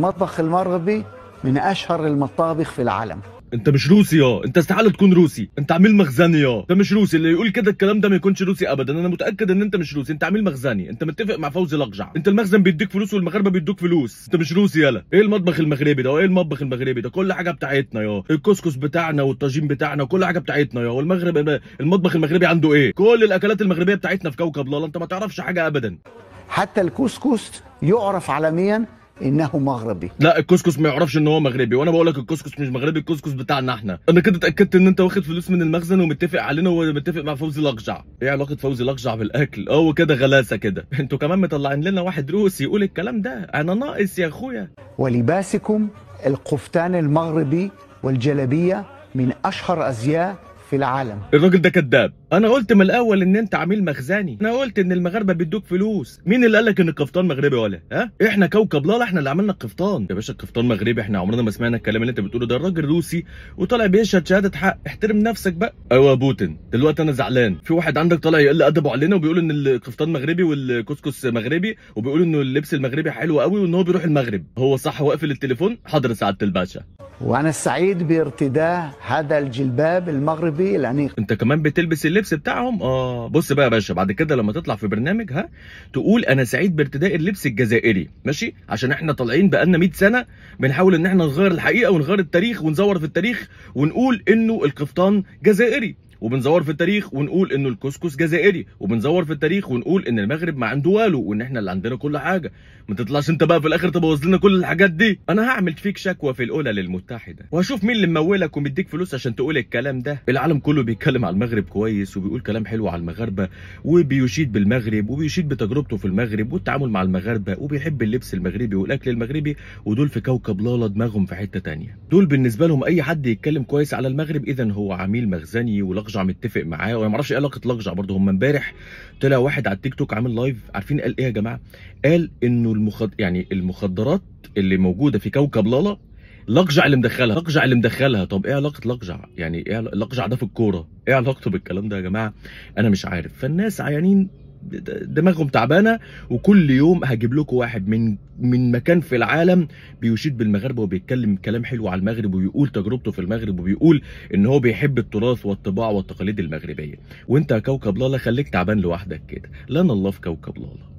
المطبخ المغربي من اشهر المطابخ في العالم انت مش روسي يا انت استحاله تكون روسي انت عميل مخزني يا انت مش روسي اللي يقول كده الكلام ده ما يكونش روسي ابدا انا متاكد ان انت مش روسي انت عميل مخزني انت متفق مع فوزي لقجع انت المخزن بيديك فلوس والمغاربه بيدوك فلوس انت مش روسي يالا ايه المطبخ المغربي ده وايه المطبخ المغربي ده كل حاجه بتاعتنا يا الكسكس بتاعنا والطاجين بتاعنا وكل حاجه بتاعتنا يا والمغرب المطبخ المغربي عنده ايه كل الاكلات المغربيه بتاعتنا في كوكب لالا انت ما تعرفش حاجه ابدا حتى الكسكس يعرف عالميا انه مغربي لا الكسكس ما يعرفش ان هو مغربي وانا بقول لك الكسكس مش مغربي الكسكس بتاعنا احنا انا كده اتاكدت ان انت واخد فلوس من المخزن ومتفق علينا ومتفق مع فوزي لقجع ايه علاقه فوزي لقجع بالاكل هو كده غلاسه كده انتوا كمان مطلعين لنا واحد روسي يقول الكلام ده انا ناقص يا اخويا ولباسكم القفتان المغربي والجلبيه من اشهر ازياء في العالم الراجل ده كذاب انا قلت من الاول ان انت عميل مخزني انا قلت ان المغاربه بيدوك فلوس مين اللي قال لك ان القفطان مغربي ولا ها احنا كوكب لا احنا اللي عملنا القفطان يا باشا القفطان مغربي احنا عمرنا ما سمعنا الكلام اللي انت بتقوله ده الراجل روسي وطالع بيشهد شهاده حق احترم نفسك بقى ايوه يا بوتين دلوقتي انا زعلان في واحد عندك طالع يقل ادبه علينا وبيقول ان القفطان مغربي والكسكس مغربي وبيقول انه اللبس المغربي حلو قوي وان هو بيروح المغرب هو صح واقفل التليفون حضر سعاده الباشا وانا سعيد بارتداء هذا الجلباب المغربي بيه العنيق انت كمان بتلبس اللبس بتاعهم اه بص بقى يا باشا بعد كده لما تطلع في برنامج ها تقول انا سعيد بارتداء اللبس الجزائري ماشي عشان احنا طالعين بقالنا 100 سنه بنحاول ان احنا نغير الحقيقه ونغير التاريخ ونزور في التاريخ ونقول انه القفطان جزائري وبنزور في التاريخ ونقول انه الكسكس جزائري وبنزور في التاريخ ونقول ان المغرب ما عنده والو وان احنا اللي عندنا كل حاجه ما تطلعش انت بقى في الاخر تبوظ لنا كل الحاجات دي انا هعمل فيك شكوى في الاولى للمتحده وهشوف مين اللي ممولك ومديك فلوس عشان تقول الكلام ده العالم كله بيتكلم على المغرب كويس وبيقول كلام حلو على المغاربه وبيشيد بالمغرب وبيشيد بتجربته في المغرب والتعامل مع المغاربه وبيحب اللبس المغربي والاكل المغربي ودول في كوكب لالا دماغهم في حته تانية دول بالنسبه لهم اي حد يتكلم كويس على المغرب اذا هو عميل مخزني ولغ لقجع متفق معاه وانا ما اعرفش ايه علاقه لقجع برضه هم امبارح طلع واحد على التيك توك عامل لايف عارفين قال ايه يا جماعه؟ قال انه المخد... يعني المخدرات اللي موجوده في كوكب لالا لقجع اللي مدخلها لقجع اللي مدخلها طب ايه علاقه لقجع يعني ايه لقجع ده في الكوره ايه علاقته بالكلام ده يا جماعه انا مش عارف فالناس عيانين دماغهم تعبانه وكل يوم هجيب لكم واحد من من مكان في العالم بيشيد بالمغاربه وبيتكلم كلام حلو على المغرب وبيقول تجربته في المغرب وبيقول ان هو بيحب التراث والطباع والتقاليد المغربيه وانت يا كوكب لالا خليك تعبان لوحدك كده لنا الله في كوكب لالا